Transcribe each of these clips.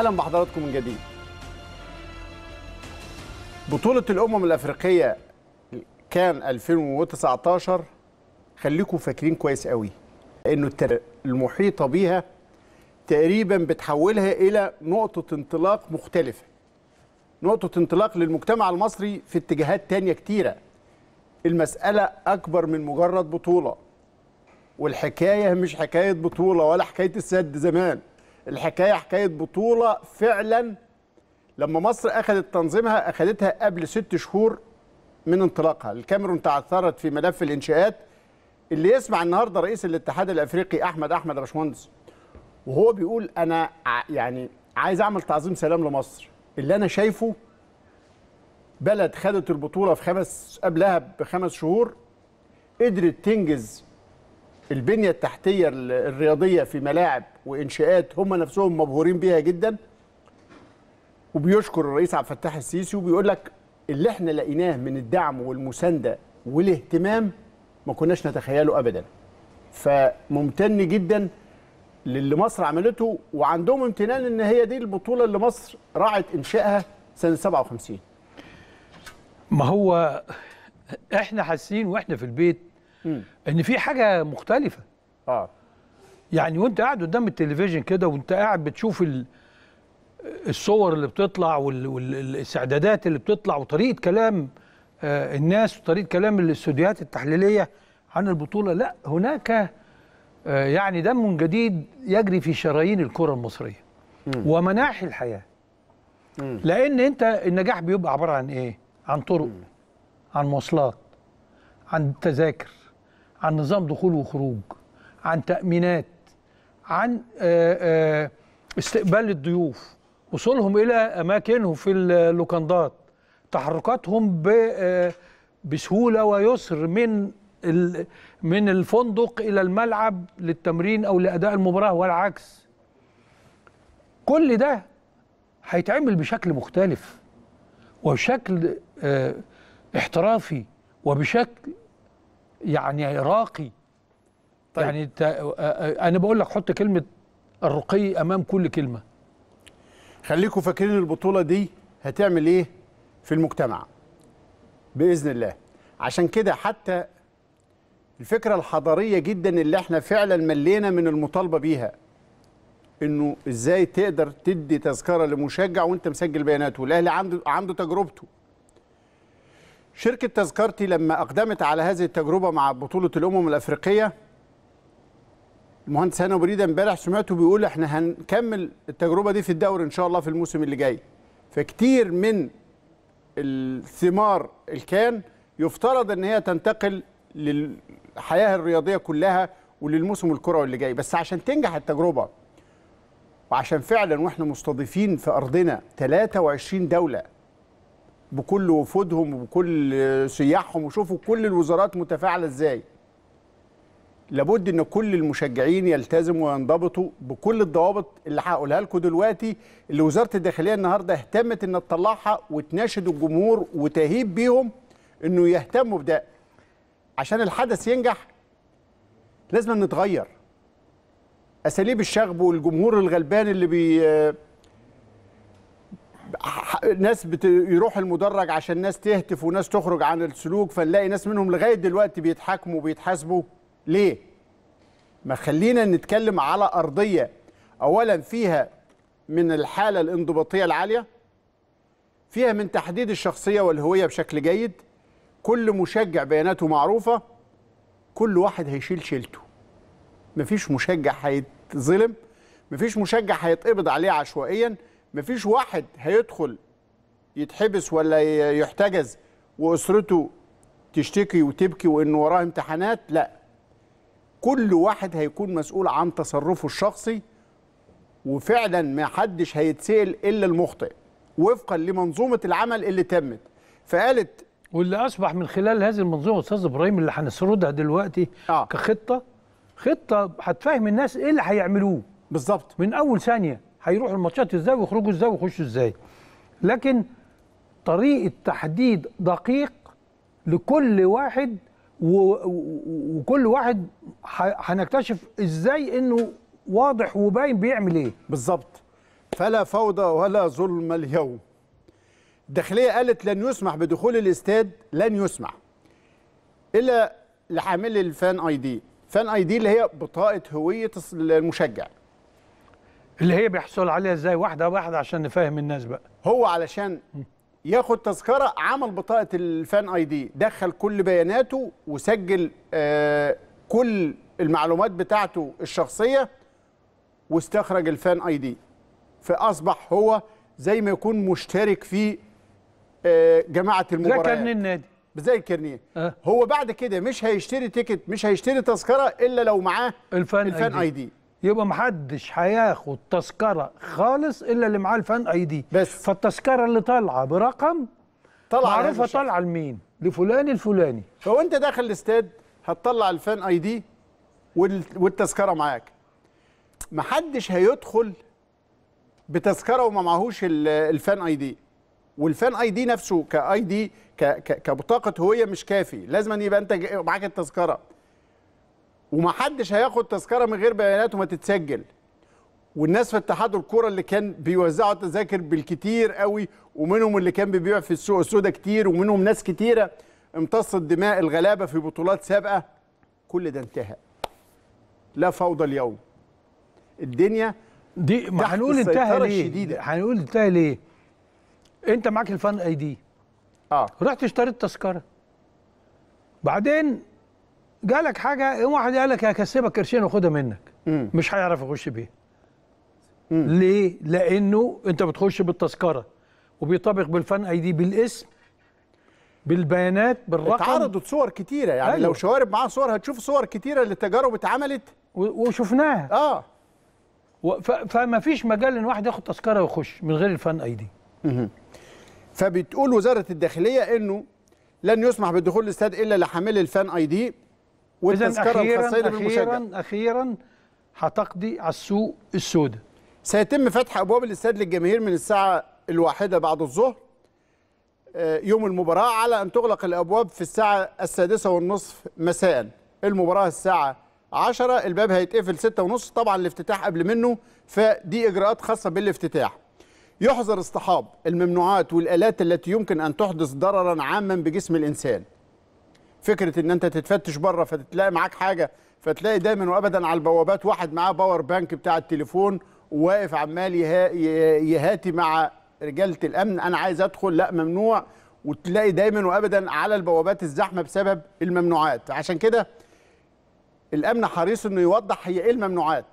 اهلا بحضراتكم من جديد بطولة الأمم الأفريقية كان 2019 خليكم فاكرين كويس قوي إنه المحيطة بيها تقريبا بتحولها إلى نقطة انطلاق مختلفة نقطة انطلاق للمجتمع المصري في اتجاهات تانية كتيرة المسألة أكبر من مجرد بطولة والحكاية مش حكاية بطولة ولا حكاية السد زمان الحكايه حكايه بطوله فعلا لما مصر اخذت تنظيمها اخذتها قبل ست شهور من انطلاقها الكاميرون تعثرت في ملف الانشاءات اللي يسمع النهارده رئيس الاتحاد الافريقي احمد احمد يا باشمهندس وهو بيقول انا يعني عايز اعمل تعظيم سلام لمصر اللي انا شايفه بلد خدت البطوله في خمس قبلها بخمس شهور قدرت تنجز البنيه التحتيه الرياضيه في ملاعب وانشاءات هم نفسهم مبهورين بيها جدا وبيشكر الرئيس عبد الفتاح السيسي وبيقول لك اللي احنا لقيناه من الدعم والمسانده والاهتمام ما كناش نتخيله ابدا فممتن جدا للي مصر عملته وعندهم امتنان ان هي دي البطوله اللي مصر راعت انشائها سنه 57 ما هو احنا حاسين واحنا في البيت مم. ان في حاجه مختلفه اه يعني وانت قاعد قدام التلفزيون كده وانت قاعد بتشوف الصور اللي بتطلع والاستعدادات اللي بتطلع وطريقه كلام آه، الناس وطريقه كلام الاستوديوهات التحليليه عن البطوله لا هناك آه، يعني دم جديد يجري في شرايين الكره المصريه ومناحي الحياه لان انت النجاح بيبقى عباره عن ايه عن طرق عن مواصلات عن تذاكر عن نظام دخول وخروج عن تأمينات عن آه، آه، استقبال الضيوف وصولهم إلى أماكنهم في اللوكندات تحركاتهم آه، بسهولة ويسر من من الفندق إلى الملعب للتمرين أو لأداء المباراة والعكس كل ده هيتعمل بشكل مختلف وبشكل احترافي وبشكل يعني راقي طيب. يعني آه، آه، آه، انا بقول لك حط كلمه الرقي امام كل كلمه خليكم فاكرين البطوله دي هتعمل ايه في المجتمع باذن الله عشان كده حتى الفكره الحضاريه جدا اللي احنا فعلا ملينا من المطالبه بيها انه ازاي تقدر تدي تذكره لمشجع وانت مسجل بياناته الاهلي عنده عنده تجربته شركة تذكرتي لما أقدمت على هذه التجربة مع بطولة الأمم الأفريقية المهندس هنا بريدة امبارح سمعته بيقول احنا هنكمل التجربة دي في الدوري إن شاء الله في الموسم اللي جاي فكتير من الثمار الكان يفترض ان هي تنتقل للحياه الرياضيه كلها وللموسم الكروي اللي جاي بس عشان تنجح التجربه وعشان فعلا واحنا مستضيفين في ارضنا 23 دوله بكل وفودهم وبكل سياحهم وشوفوا كل الوزارات متفاعله ازاي لابد ان كل المشجعين يلتزموا وينضبطوا بكل الضوابط اللي هقولها لكم دلوقتي اللي وزاره الداخليه النهارده اهتمت ان تطلعها وتناشد الجمهور وتهيب بيهم انه يهتموا بده عشان الحدث ينجح لازم نتغير اساليب الشغب والجمهور الغلبان اللي بي ناس بيروح المدرج عشان ناس تهتف وناس تخرج عن السلوك فنلاقي ناس منهم لغايه دلوقتي بيتحاكموا وبيتحاسبوا ليه؟ ما خلينا نتكلم على ارضيه اولا فيها من الحاله الانضباطيه العاليه فيها من تحديد الشخصيه والهويه بشكل جيد كل مشجع بياناته معروفه كل واحد هيشيل شيلته مفيش مشجع هيتظلم مفيش مشجع هيتقبض عليه عشوائيا مفيش واحد هيدخل يتحبس ولا يحتجز واسرته تشتكي وتبكي وان وراه امتحانات لا كل واحد هيكون مسؤول عن تصرفه الشخصي وفعلا ما حدش هيتسال الا المخطئ وفقا لمنظومه العمل اللي تمت فقالت واللي اصبح من خلال هذه المنظومه استاذ ابراهيم اللي هنسردها دلوقتي آه. كخطه خطه هتفهم الناس ايه اللي هيعملوه بالظبط من اول ثانيه هيروحوا الماتشات ازاي ويخرجوا ازاي ويخشوا ازاي لكن طريقه تحديد دقيق لكل واحد وكل واحد هنكتشف ازاي انه واضح وباين بيعمل ايه بالظبط فلا فوضى ولا ظلم اليوم الداخليه قالت لن يسمح بدخول الاستاد لن يسمح الا لحامل الفان اي دي فان اي دي اللي هي بطاقه هويه المشجع اللي هي بيحصل عليها ازاي واحده واحده عشان نفهم الناس بقى هو علشان ياخد تذكره عمل بطاقه الفان اي دي دخل كل بياناته وسجل آه، كل المعلومات بتاعته الشخصيه واستخرج الفان اي دي فاصبح هو زي ما يكون مشترك في آه، جماعه المباراه زي كارنيه النادي زي الكارنيه أه. هو بعد كده مش هيشتري تيكت مش هيشتري تذكره الا لو معاه الفان, الفان اي دي, آي دي. يبقى محدش هياخد تذكره خالص الا اللي معاه الفان اي دي بس فالتذكره اللي طالعه برقم طالعه معروفه طالعه لمين لفلان الفلاني فهو انت داخل الاستاد هتطلع الفان اي دي والتذكره معاك محدش هيدخل بتذكره وما معهوش الفان اي دي والفان اي دي نفسه كاي دي كبطاقه هويه مش كافي لازم أن يبقى انت معاك التذكره ومحدش هياخد تذكره من غير بياناته ما تتسجل والناس في اتحاد الكوره اللي كان بيوزعوا التذاكر بالكتير قوي ومنهم اللي كان بيبيع في السوق السوداء كتير ومنهم ناس كتيره امتصت دماء الغلابه في بطولات سابقه كل ده انتهى لا فوضى اليوم الدنيا دي هنقول انتهى ليه هنقول انتهى ليه انت معاك الفان اي دي اه رحت اشتريت تذكره بعدين جالك حاجه إيه واحد قال لك هكسبك قرشين وخدها منك مم. مش هيعرف يخش بيها ليه لانه انت بتخش بالتذكره وبيطابق بالفان اي دي بالاسم بالبيانات بالرقم اتعرضت صور كتيره يعني أيوه. لو شوارب معاها صور هتشوف صور كتيره للتجارب اتعملت وشفناها اه فما فيش مجال ان واحد ياخد تذكره ويخش من غير الفان اي دي فبتقول وزاره الداخليه انه لن يسمح بالدخول للاستاد الا لحامل الفان اي دي والتذكره الخاصه اخيرا اخيرا هتقضي على السوق السوداء سيتم فتح ابواب الاستاد للجماهير من الساعه الواحده بعد الظهر آه، يوم المباراه على ان تغلق الابواب في الساعه السادسة والنصف مساء المباراه الساعه 10 الباب هيتقفل 6 ونص طبعا الافتتاح قبل منه فدي اجراءات خاصه بالافتتاح يحظر اصطحاب الممنوعات والالات التي يمكن ان تحدث ضررا عاما بجسم الانسان فكره ان انت تتفتش بره فتلاقي معاك حاجه فتلاقي دايما وابدا على البوابات واحد معاه باور بانك بتاع التليفون واقف عمال يهاتي مع رجاله الامن انا عايز ادخل لا ممنوع وتلاقي دايما وابدا على البوابات الزحمه بسبب الممنوعات عشان كده الامن حريص انه يوضح هي ايه الممنوعات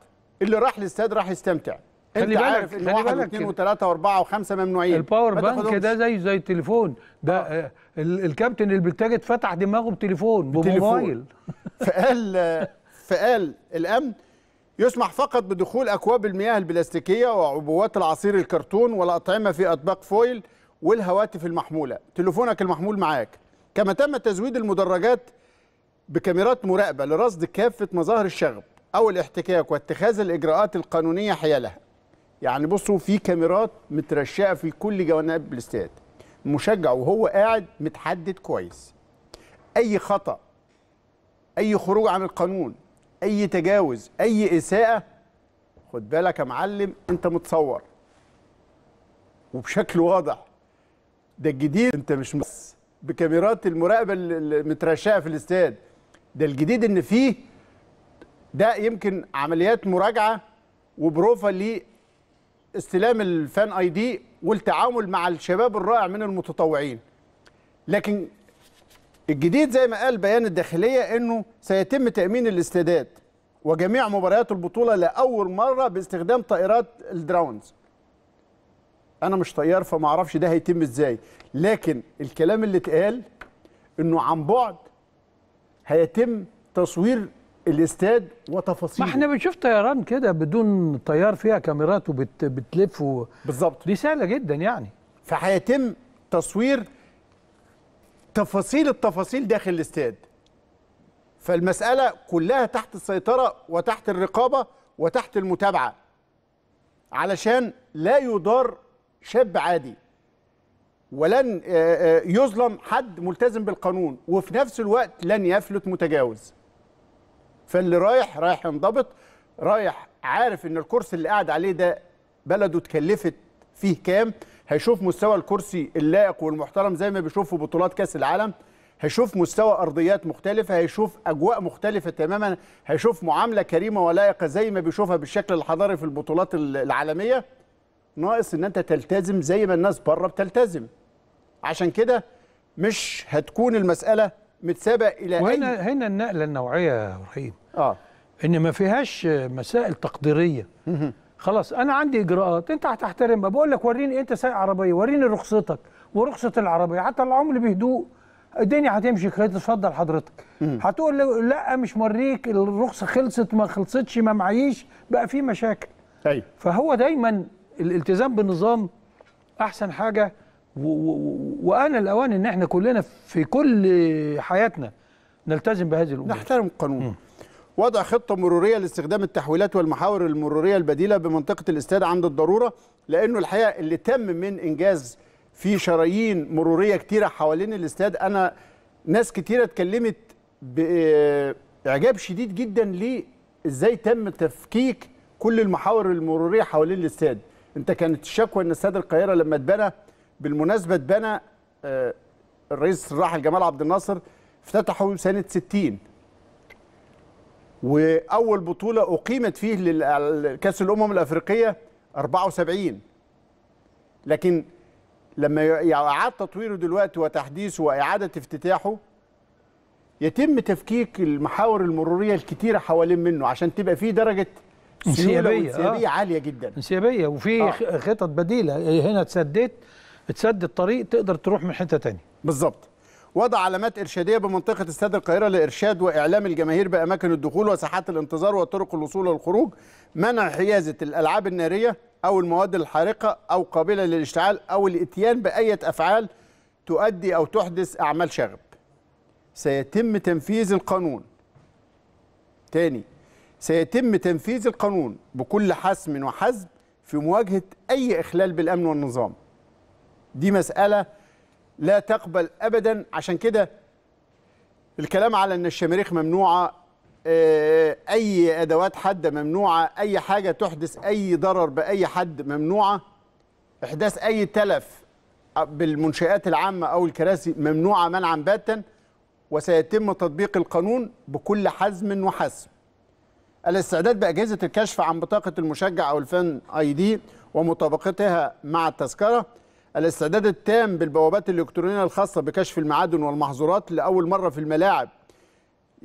اللي راح الاستاد راح يستمتع خلي بالك عارف ان واحد واثنين وثلاثه واربعه وخمسه ممنوعين الباور بانك ده زيه زي التليفون ده آه. الكابتن البكتاج فتح دماغه بتليفون بموبايل فقال فقال الامن يسمح فقط بدخول اكواب المياه البلاستيكيه وعبوات العصير الكرتون والاطعمه في اطباق فويل والهواتف المحموله تليفونك المحمول معاك كما تم تزويد المدرجات بكاميرات مراقبه لرصد كافه مظاهر الشغب او الاحتكاك واتخاذ الاجراءات القانونيه حيالها يعني بصوا في كاميرات مترشقه في كل جوانب الاستاد مشجع وهو قاعد متحدد كويس اي خطا اي خروج عن القانون اي تجاوز اي اساءه خد بالك يا معلم انت متصور وبشكل واضح ده الجديد انت مش بس بكاميرات المراقبه المترشاه في الاستاد ده الجديد ان فيه ده يمكن عمليات مراجعه وبروفا استلام الفان اي دي والتعامل مع الشباب الرائع من المتطوعين لكن الجديد زي ما قال بيان الداخليه انه سيتم تامين الاستادات وجميع مباريات البطوله لاول مره باستخدام طائرات الدراونز انا مش طيار فما اعرفش ده هيتم ازاي لكن الكلام اللي اتقال انه عن بعد هيتم تصوير الاستاد وتفاصيله ما احنا بنشوف طيران كده بدون طيار فيها كاميرات وبتلف و... بالظبط دي سهله جدا يعني فهيتم تصوير تفاصيل التفاصيل داخل الاستاد فالمساله كلها تحت السيطره وتحت الرقابه وتحت المتابعه علشان لا يضار شاب عادي ولن آه، آه، يظلم حد ملتزم بالقانون وفي نفس الوقت لن يفلت متجاوز فاللي رايح رايح ينضبط رايح عارف ان الكرسي اللي قاعد عليه ده بلده اتكلفت فيه كام هيشوف مستوى الكرسي اللائق والمحترم زي ما بيشوفه بطولات كاس العالم هيشوف مستوى ارضيات مختلفه هيشوف اجواء مختلفه تماما هيشوف معامله كريمه ولائقه زي ما بيشوفها بالشكل الحضاري في البطولات العالميه ناقص ان انت تلتزم زي ما الناس بره بتلتزم عشان كده مش هتكون المساله متسابق الى وهنا أي... هنا النقله النوعيه يا ابراهيم اه ان ما فيهاش مسائل تقديريه خلاص انا عندي اجراءات انت هتحترمها بقول لك وريني انت سايق عربيه وريني رخصتك ورخصه العربيه حتى العمر بهدوء الدنيا هتمشي كده تفضل حضرتك هتقول لا مش موريك الرخصه خلصت ما خلصتش ما معيش بقى في مشاكل ايوه فهو دايما الالتزام بالنظام احسن حاجه وانا الأوان إن إحنا كلنا في كل حياتنا نلتزم بهذه الأمور نحترم القانون م. وضع خطة مرورية لاستخدام التحويلات والمحاور المرورية البديلة بمنطقة الاستاد عند الضرورة لأنه الحقيقة اللي تم من إنجاز في شرايين مرورية كتيرة حوالين الاستاد أنا ناس كتيرة اتكلمت بإعجاب آه، شديد جدا ليه إزاي تم تفكيك كل المحاور المرورية حوالين الاستاد أنت كانت الشكوى أن استاد القاهرة لما اتبنى بالمناسبه اتبنى آه، الرئيس الراحل جمال عبد الناصر افتتحه سنه 60 واول بطوله اقيمت فيه لكاس الامم الافريقيه 74 لكن لما يعاد تطويره دلوقتي وتحديثه واعاده افتتاحه يتم تفكيك المحاور المروريه الكتيره حوالين منه عشان تبقى فيه درجه انسيابيه انسيابيه آه. عاليه جدا انسيابيه وفي آه. خطط بديله هنا تسدد تسد الطريق تقدر تروح من حته ثانيه بالظبط وضع علامات إرشادية بمنطقة استاد القاهرة لإرشاد وإعلام الجماهير بأماكن الدخول وساحات الانتظار وطرق الوصول والخروج منع حيازة الألعاب النارية أو المواد الحارقة أو قابلة للاشتعال أو الإتيان بأية أفعال تؤدي أو تحدث أعمال شغب سيتم تنفيذ القانون تاني سيتم تنفيذ القانون بكل حسم وحزم في مواجهة أي إخلال بالأمن والنظام دي مسألة لا تقبل أبدا عشان كده الكلام على أن الشماريخ ممنوعة آه، أي أدوات حادة ممنوعة أي حاجة تحدث أي ضرر بأي حد ممنوعة إحداث أي تلف بالمنشآت العامة أو الكراسي ممنوعة منعا باتا وسيتم تطبيق القانون بكل حزم وحسم الاستعداد بأجهزة الكشف عن بطاقة المشجع أو الفان آي دي ومطابقتها مع التذكرة الاستعداد التام بالبوابات الإلكترونية الخاصة بكشف المعادن والمحظورات لأول مرة في الملاعب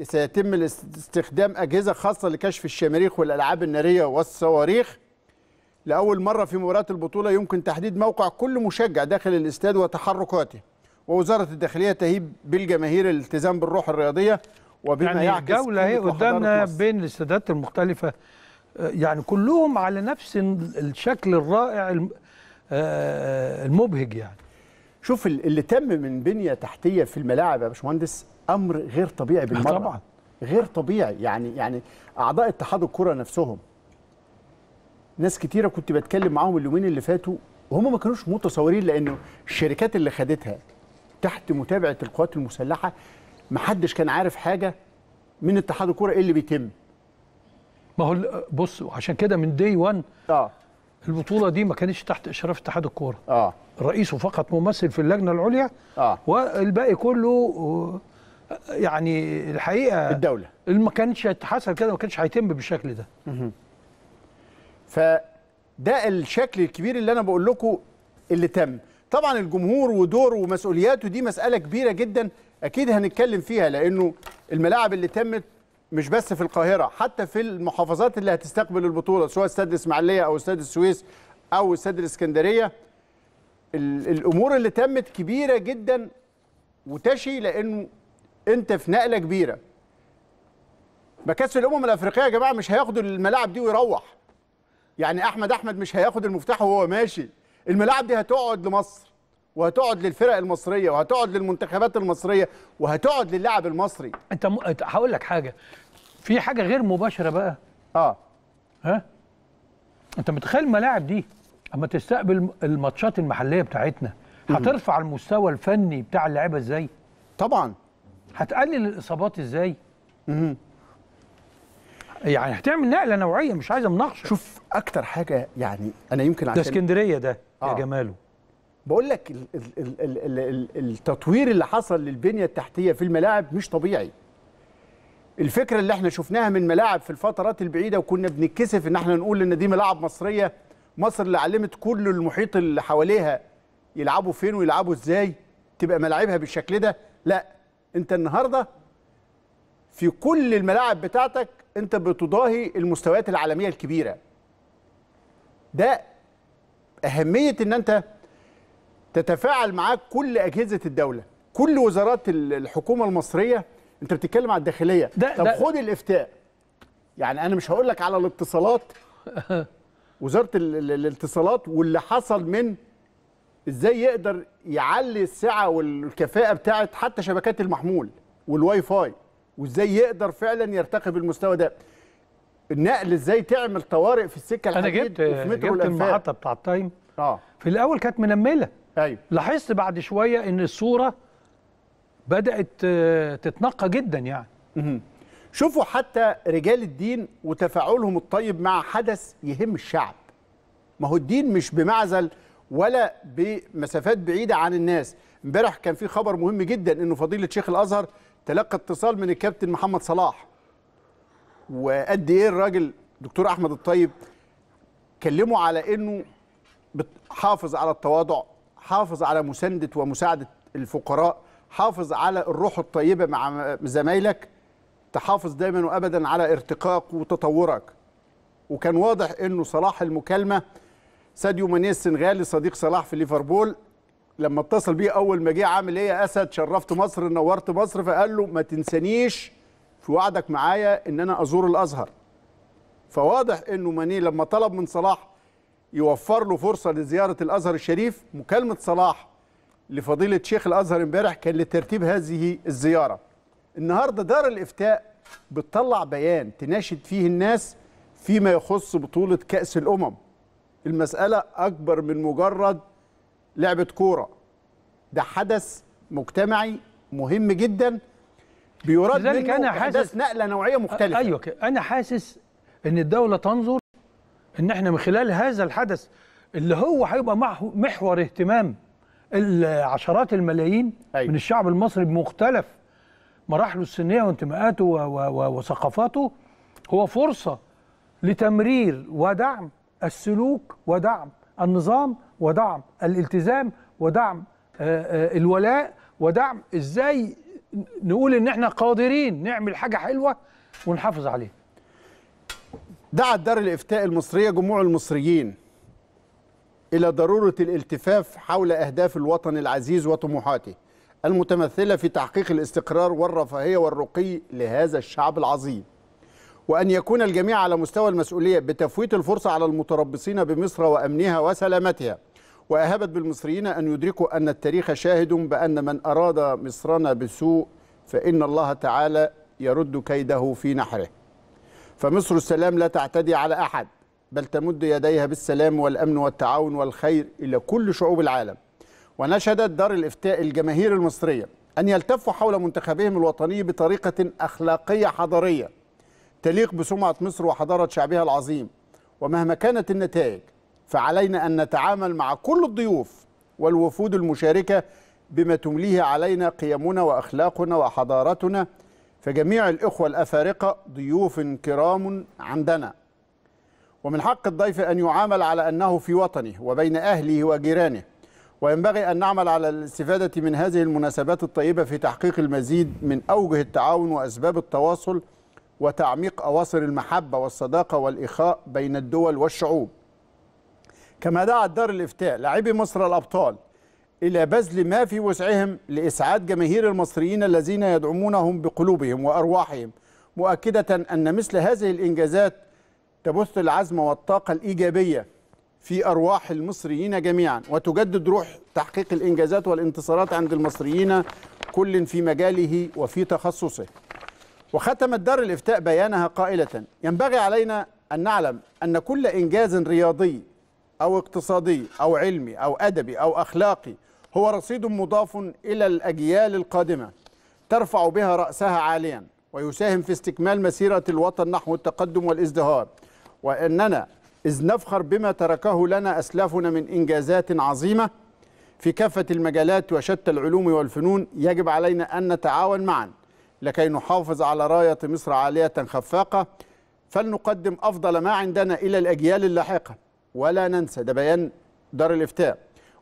سيتم استخدام أجهزة خاصة لكشف الشماريخ والألعاب النارية والصواريخ لأول مرة في مباراة البطولة يمكن تحديد موقع كل مشجع داخل الاستاد وتحركاته ووزارة الداخلية تهيب بالجماهير الالتزام بالروح الرياضية وبما يعني يعكس الجولة هي قدامنا بين الاستادات المختلفة يعني كلهم على نفس الشكل الرائع آه، آه، المبهج يعني شوف اللي تم من بنيه تحتيه في الملاعب يا باشمهندس امر غير طبيعي بالمره طبعا غير طبيعي يعني يعني اعضاء اتحاد الكره نفسهم ناس كتيره كنت بتكلم معاهم اليومين اللي فاتوا وهم ما كانوش متصورين لانه الشركات اللي خدتها تحت متابعه القوات المسلحه ما حدش كان عارف حاجه من اتحاد الكره ايه اللي بيتم ما هو بص عشان كده من دي 1 اه البطوله دي ما كانتش تحت اشراف اتحاد الكوره اه رئيسه فقط ممثل في اللجنه العليا اه والباقي كله يعني الحقيقه الدوله ما كانتش حصل كده ما كانش هيتم بالشكل ده فده الشكل الكبير اللي انا بقول لكم اللي تم طبعا الجمهور ودوره ومسؤولياته دي مساله كبيره جدا اكيد هنتكلم فيها لانه الملاعب اللي تمت مش بس في القاهره حتى في المحافظات اللي هتستقبل البطوله سواء استاد الاسماعيليه او استاد السويس او استاد الاسكندريه الامور اللي تمت كبيره جدا وتشي لانه انت في نقله كبيره ما الامم الافريقيه يا جماعه مش هياخدوا الملاعب دي ويروح يعني احمد احمد مش هياخد المفتاح وهو ماشي الملاعب دي هتقعد لمصر وهتقعد للفرق المصريه وهتقعد للمنتخبات المصريه وهتقعد للاعب المصري انت م... هقول لك حاجه في حاجه غير مباشره بقى اه ها انت متخيل الملاعب دي اما تستقبل الماتشات المحليه بتاعتنا هترفع المستوى الفني بتاع اللعيبه ازاي طبعا هتقلل الاصابات ازاي امم يعني هتعمل نقله نوعيه مش عايزه مناقشه شوف اكتر حاجه يعني انا يمكن عشان ده اسكندريه ده آه. يا جماله بقول لك التطوير اللي حصل للبنيه التحتيه في الملاعب مش طبيعي الفكره اللي احنا شفناها من ملاعب في الفترات البعيده وكنا بنتكسف ان احنا نقول ان دي ملاعب مصريه مصر اللي علمت كل المحيط اللي حواليها يلعبوا فين ويلعبوا ازاي تبقى ملاعبها بالشكل ده لا انت النهارده في كل الملاعب بتاعتك انت بتضاهي المستويات العالميه الكبيره ده اهميه ان انت تتفاعل معاك كل اجهزه الدوله كل وزارات الحكومه المصريه انت بتتكلم على الداخليه ده طب ده خد الافتاء يعني انا مش هقول لك على الاتصالات وزاره الاتصالات واللي حصل من ازاي يقدر يعلي السعه والكفاءه بتاعه حتى شبكات المحمول والواي فاي وازاي يقدر فعلا يرتقي بالمستوى ده النقل ازاي تعمل طوارئ في السكه الحديد انا جبت وفي متر جبت المحطه بتاع التايم اه في الاول كانت منمله ايوه لاحظت بعد شويه ان الصوره بدات آه، تتنقى جدا يعني شوفوا حتى رجال الدين وتفاعلهم الطيب مع حدث يهم الشعب ما هو الدين مش بمعزل ولا بمسافات بعيده عن الناس امبارح كان في خبر مهم جدا انه فضيله شيخ الازهر تلقى اتصال من الكابتن محمد صلاح وقد ايه الراجل دكتور احمد الطيب كلمه على انه حافظ على التواضع حافظ على مسانده ومساعده الفقراء حافظ على الروح الطيبه مع زمايلك تحافظ دايما وابدا على ارتقاك وتطورك وكان واضح انه صلاح المكالمه ساديو ماني السنغالي صديق صلاح في ليفربول لما اتصل بيه اول ما جه عامل ايه يا اسد شرفت مصر نورت مصر فقال له ما تنسانيش في وعدك معايا ان انا ازور الازهر فواضح انه ماني لما طلب من صلاح يوفر له فرصه لزياره الازهر الشريف مكالمه صلاح لفضيلة شيخ الأزهر امبارح كان لترتيب هذه الزيارة النهاردة دار الإفتاء بتطلع بيان تناشد فيه الناس فيما يخص بطولة كأس الأمم المسألة أكبر من مجرد لعبة كورة ده حدث مجتمعي مهم جدا بيراد لذلك منه أنا حاسس نقلة نوعية مختلفة أيوة أنا حاسس إن الدولة تنظر إن إحنا من خلال هذا الحدث اللي هو هيبقى محور اهتمام عشرات الملايين أيوة. من الشعب المصري بمختلف مراحله السنيه وانتماءاته وثقافاته هو فرصه لتمرير ودعم السلوك ودعم النظام ودعم الالتزام ودعم آه، آه، الولاء ودعم ازاي نقول ان احنا قادرين نعمل حاجه حلوه ونحافظ عليها دعت دار الافتاء المصريه جموع المصريين إلى ضرورة الالتفاف حول أهداف الوطن العزيز وطموحاته المتمثلة في تحقيق الاستقرار والرفاهية والرقي لهذا الشعب العظيم وأن يكون الجميع على مستوى المسؤولية بتفويت الفرصة على المتربصين بمصر وأمنها وسلامتها وأهبت بالمصريين أن يدركوا أن التاريخ شاهد بأن من أراد مصرنا بسوء فإن الله تعالى يرد كيده في نحره فمصر السلام لا تعتدي على أحد بل تمد يديها بالسلام والأمن والتعاون والخير إلى كل شعوب العالم ونشدت دار الإفتاء الجماهير المصرية أن يلتفوا حول منتخبهم الوطني بطريقة أخلاقية حضارية تليق بسمعة مصر وحضارة شعبها العظيم ومهما كانت النتائج فعلينا أن نتعامل مع كل الضيوف والوفود المشاركة بما تمليه علينا قيمنا وأخلاقنا وحضارتنا فجميع الإخوة الأفارقة ضيوف كرام عندنا ومن حق الضيف أن يعامل على أنه في وطنه وبين أهله وجيرانه وينبغي أن نعمل على الاستفادة من هذه المناسبات الطيبة في تحقيق المزيد من أوجه التعاون وأسباب التواصل وتعميق أواصر المحبة والصداقة والإخاء بين الدول والشعوب كما دعت دار الإفتاء لاعبي مصر الأبطال إلى بذل ما في وسعهم لإسعاد جماهير المصريين الذين يدعمونهم بقلوبهم وأرواحهم مؤكدة أن مثل هذه الإنجازات تبث العزم والطاقة الإيجابية في أرواح المصريين جميعا وتجدد روح تحقيق الإنجازات والانتصارات عند المصريين كل في مجاله وفي تخصصه وختمت دار الإفتاء بيانها قائلة ينبغي علينا أن نعلم أن كل إنجاز رياضي أو اقتصادي أو علمي أو أدبي أو أخلاقي هو رصيد مضاف إلى الأجيال القادمة ترفع بها رأسها عاليا ويساهم في استكمال مسيرة الوطن نحو التقدم والازدهار وأننا إذ نفخر بما تركه لنا أسلافنا من إنجازات عظيمة في كافة المجالات وشتى العلوم والفنون يجب علينا أن نتعاون معا لكي نحافظ على راية مصر عالية خفاقة فلنقدم أفضل ما عندنا إلى الأجيال اللاحقة ولا ننسى ده بيان دار الإفتاء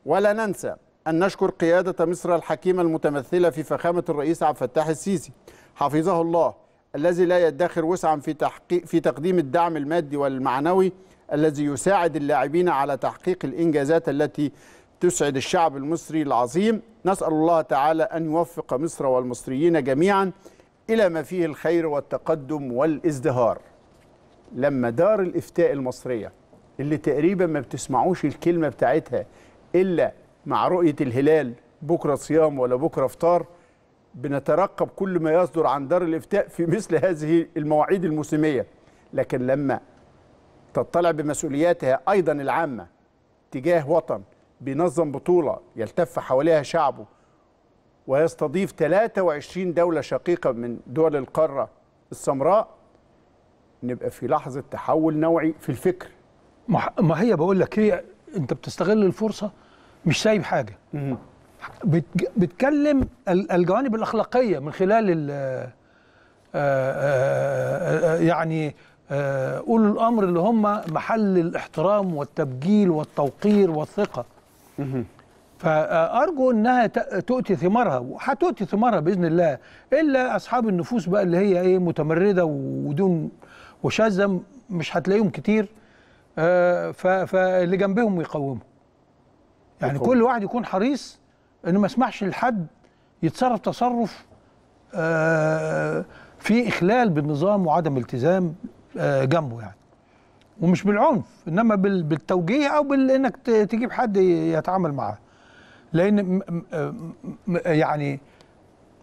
ولا ننسى أن نشكر قيادة مصر الحكيمة المتمثلة في فخامة الرئيس عبد الفتاح السيسي حفظه الله الذي لا يدخر وسعا في تحقيق في تقديم الدعم المادي والمعنوي الذي يساعد اللاعبين على تحقيق الانجازات التي تسعد الشعب المصري العظيم نسال الله تعالى ان يوفق مصر والمصريين جميعا الى ما فيه الخير والتقدم والازدهار لما دار الافتاء المصريه اللي تقريبا ما بتسمعوش الكلمه بتاعتها الا مع رؤيه الهلال بكره صيام ولا بكره افطار بنترقب كل ما يصدر عن دار الافتاء في مثل هذه المواعيد الموسميه لكن لما تطلع بمسؤولياتها ايضا العامه تجاه وطن بينظم بطوله يلتف حواليها شعبه ويستضيف 23 دوله شقيقه من دول القاره السمراء نبقى في لحظه تحول نوعي في الفكر ما هي بقول لك هي إيه، انت بتستغل الفرصه مش سايب حاجه بتكلم الجوانب الاخلاقيه من خلال آه، آه، آه، يعني اولو الامر اللي هم محل الاحترام والتبجيل والتوقير والثقه فارجو انها تؤتي ثمارها وهتؤتي ثمارها باذن الله الا اصحاب النفوس بقى اللي هي ايه متمرده ودون وشاذه مش هتلاقيهم كتير فاللي جنبهم يقوموا يعني يقوم. كل واحد يكون حريص انه ما اسمحش لحد يتصرف تصرف آه، في اخلال بالنظام وعدم التزام آه، جنبه يعني ومش بالعنف انما بالتوجيه او بانك تجيب حد يتعامل معاه لان يعني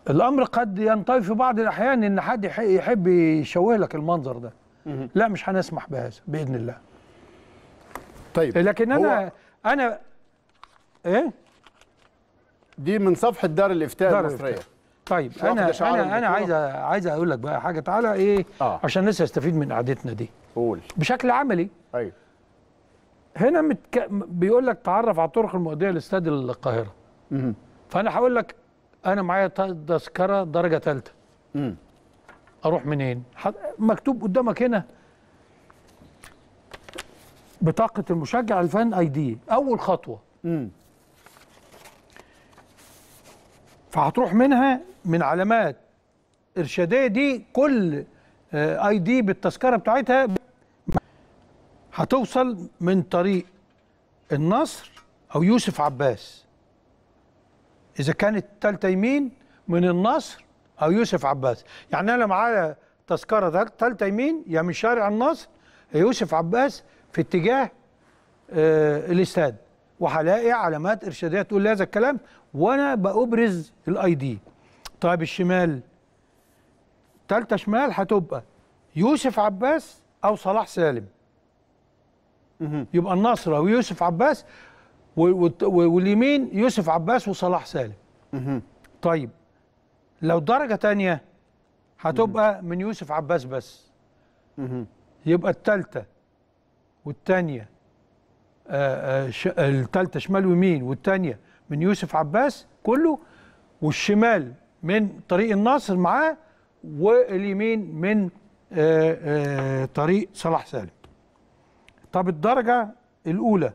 الامر قد ينطوي في بعض الاحيان ان حد يحب يشوه لك المنظر ده لا مش هنسمح بهذا باذن الله طيب لكن انا انا ايه دي من صفحه دار الافتاء دار المصريه الإفتاء. طيب انا انا انا عايز عايز اقول لك بقى حاجه تعالى ايه آه. عشان الناس تستفيد من قعدتنا دي قول بشكل عملي ايوه هنا متك... بيقول لك تعرف على الطرق المؤديه لاستاد القاهره مم. فانا هقول لك انا معايا تذكره درجه ثالثه اروح منين مكتوب قدامك هنا بطاقه المشجع الفان اي دي اول خطوه مم. فهتروح منها من علامات ارشاديه دي كل اي آه، دي بالتذكره بتاعتها هتوصل من طريق النصر او يوسف عباس اذا كانت ثالثه يمين من النصر او يوسف عباس يعني انا معايا تذكره ثالثه يمين يا يعني من شارع النصر يا يوسف عباس في اتجاه آه، الاستاد وهلاقي علامات ارشاديه تقول لي هذا الكلام وانا بابرز الاي دي طيب الشمال تالتة شمال هتبقى يوسف عباس او صلاح سالم يبقى النصرة ويوسف عباس واليمين يوسف عباس وصلاح سالم طيب لو درجة تانية هتبقى من يوسف عباس بس يبقى التالتة والتانية آه، آه، التالتة شمال ويمين والتانية من يوسف عباس كله والشمال من طريق الناصر معاه واليمين من آآ آه، آآ آه، طريق صلاح سالم طب الدرجة الأولى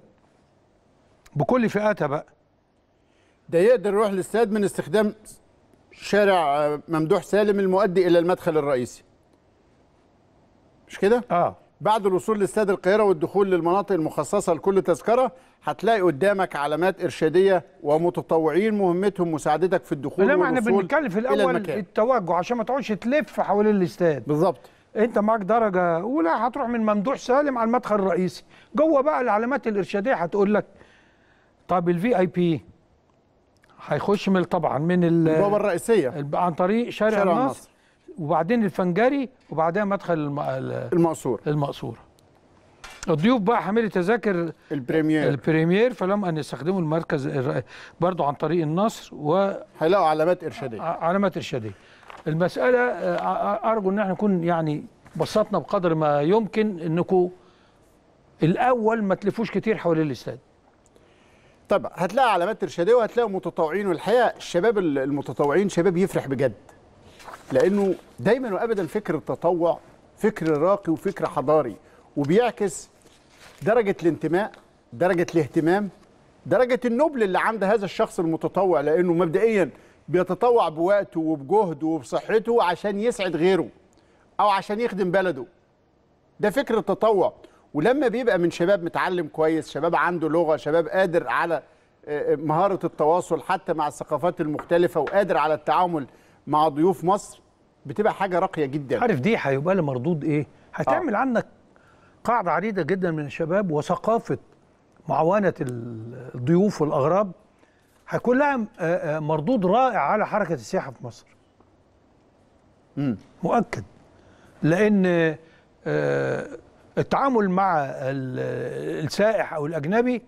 بكل فئاتها بقى ده يقدر يروح الاستاد من استخدام شارع آه، ممدوح سالم المؤدي إلى المدخل الرئيسي مش كده؟ اه بعد الوصول لاستاد القاهره والدخول للمناطق المخصصه لكل تذكره هتلاقي قدامك علامات ارشاديه ومتطوعين مهمتهم مساعدتك في الدخول لا احنا بنتكلم في الاول التوجه عشان ما تقعدش تلف حوالين الاستاد بالظبط انت معاك درجه اولى هتروح من ممدوح سالم على المدخل الرئيسي جوه بقى العلامات الارشاديه هتقول لك طب الفي اي بي هيخش من طبعا من البوابه الرئيسيه عن طريق شارع, شارع النصر وبعدين الفنجري وبعدين مدخل الم... المقصوره المقصوره الضيوف بقى حاملي تذاكر البريمير البريمير فلم ان يستخدموا المركز برضه عن طريق النصر و هيلاقوا علامات ارشاديه علامات ارشاديه المساله ارجو ان احنا نكون يعني بسطنا بقدر ما يمكن انكم الاول ما تلفوش كتير حوالين الاستاد طب هتلاقي علامات ارشاديه وهتلاقوا متطوعين والحقيقه الشباب المتطوعين شباب يفرح بجد لانه دايما وابدا فكر التطوع فكر راقي وفكر حضاري وبيعكس درجه الانتماء درجه الاهتمام درجه النبل اللي عند هذا الشخص المتطوع لانه مبدئيا بيتطوع بوقته وبجهده وبصحته عشان يسعد غيره او عشان يخدم بلده ده فكر التطوع ولما بيبقى من شباب متعلم كويس شباب عنده لغه شباب قادر على آه، آه، مهاره التواصل حتى مع الثقافات المختلفه وقادر على التعامل مع ضيوف مصر بتبقى حاجه راقيه جدا عارف دي هيبقى لها مردود ايه هتعمل آه. عنك قاعده عريضه جدا من الشباب وثقافه معاونه الضيوف والاغراب هيكون لها آه، آه، مردود رائع على حركه السياحه في مصر امم مؤكد لان آه، التعامل مع السائح او الاجنبي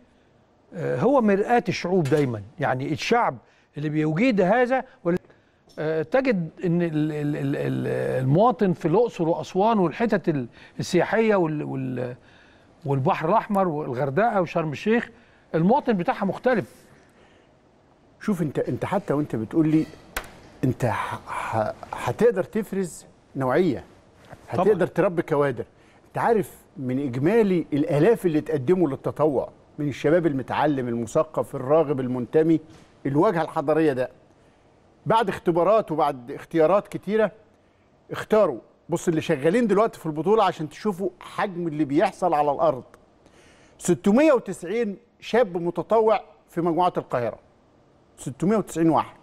هو مرآة الشعوب دايما يعني الشعب اللي بيوجد هذا وال... آه، تجد ان المواطن في الاقصر واسوان والحتت السياحيه والبحر الاحمر والغردقه وشرم الشيخ المواطن بتاعها مختلف شوف انت انت حتى وانت بتقول لي انت هتقدر تفرز نوعيه هتقدر تربي كوادر انت عارف من اجمالي الالاف اللي تقدموا للتطوع من الشباب المتعلم المثقف الراغب المنتمي الواجهه الحضاريه ده بعد اختبارات وبعد اختيارات كتيره اختاروا بص اللي شغالين دلوقتي في البطوله عشان تشوفوا حجم اللي بيحصل على الارض 690 شاب متطوع في مجموعه القاهره 690 واحد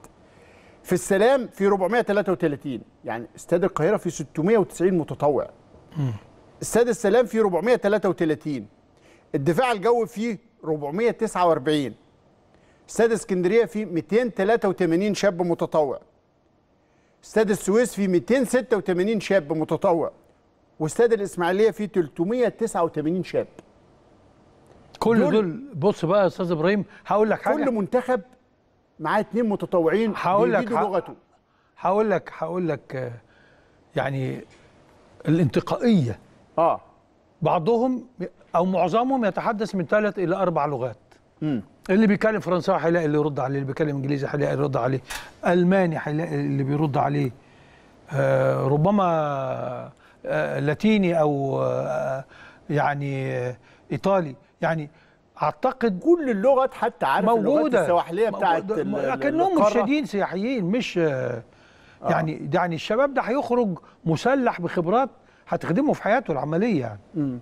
في السلام في 433 يعني استاد القاهره في 690 متطوع استاد السلام في 433 الدفاع الجوي فيه 449 استاد اسكندريه فيه 283 شاب متطوع استاد السويس فيه 286 شاب متطوع واستاد الاسماعيليه فيه 389 شاب كل دول, دول بص بقى يا استاذ ابراهيم هقول لك حاجه كل منتخب معاه اثنين متطوعين هقول لك لغته هقول لك هقول لك آه، يعني الانتقائيه اه بعضهم او معظمهم يتحدث من ثلاث الى اربع لغات مم. اللي بيتكلم فرنساوي هيلاقي اللي يرد عليه اللي بيتكلم انجليزي هيلاقي اللي يرد عليه الماني هيلاقي اللي بيرد عليه آه ربما آه لاتيني او آه يعني آه ايطالي يعني اعتقد كل اللغات حتى عارف موجودة اللغات السواحليه بتاعت لكنهم مرشدين سياحيين مش آه،, آه يعني يعني الشباب ده هيخرج مسلح بخبرات هتخدمه في حياته العمليه يعني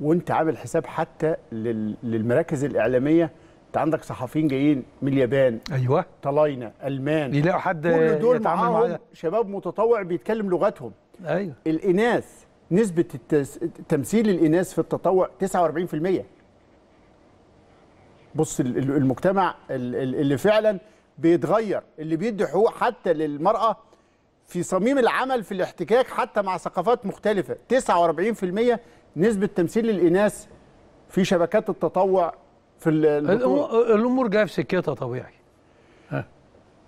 وانت عامل حساب حتى للمراكز الاعلاميه انت عندك صحفيين جايين من اليابان ايوه طلاينه المان يلاقوا حد كل دول معاهم معاه. شباب متطوع بيتكلم لغتهم ايوه الاناث نسبه التس... تمثيل الاناث في التطوع 49% بص المجتمع اللي فعلا بيتغير اللي بيدي حقوق حتى للمراه في صميم العمل في الاحتكاك حتى مع ثقافات مختلفه 49% نسبه تمثيل الاناث في شبكات التطوع في البطولة. الامور جايه في سكتها طبيعي ها.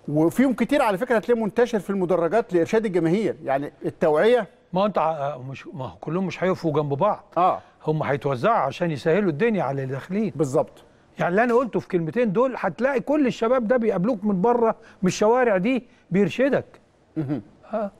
وفيهم كتير على فكره هتلاقيه منتشر في المدرجات لارشاد الجماهير يعني التوعيه ما انت مش ما كلهم مش هيقفوا جنب بعض اه هم هيتوزعوا عشان يسهلوا الدنيا على اللي داخلين بالظبط يعني اللي انا قلته في كلمتين دول هتلاقي كل الشباب ده بيقابلوك من بره من الشوارع دي بيرشدك اه